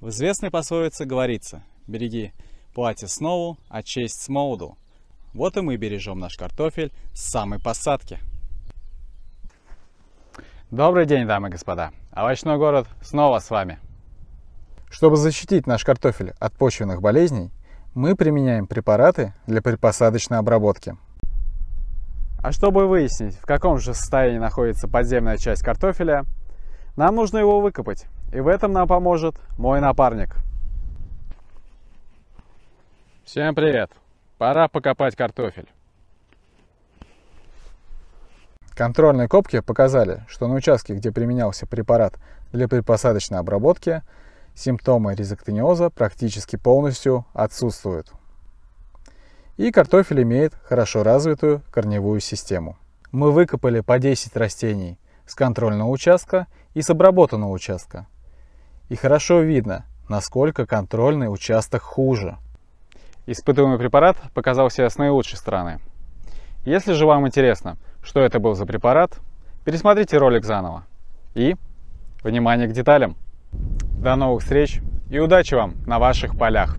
В известной пословице говорится «Береги платье снову, а честь с молоду". Вот и мы бережем наш картофель с самой посадки. Добрый день, дамы и господа! Овощной город снова с вами! Чтобы защитить наш картофель от почвенных болезней, мы применяем препараты для припосадочной обработки. А чтобы выяснить, в каком же состоянии находится подземная часть картофеля, нам нужно его выкопать. И в этом нам поможет мой напарник. Всем привет! Пора покопать картофель. Контрольные копки показали, что на участке, где применялся препарат для предпосадочной обработки, симптомы ризоктониоза практически полностью отсутствуют. И картофель имеет хорошо развитую корневую систему. Мы выкопали по 10 растений с контрольного участка и с обработанного участка – и хорошо видно, насколько контрольный участок хуже. Испытуемый препарат показал себя с наилучшей стороны. Если же вам интересно, что это был за препарат, пересмотрите ролик заново. И внимание к деталям! До новых встреч и удачи вам на ваших полях!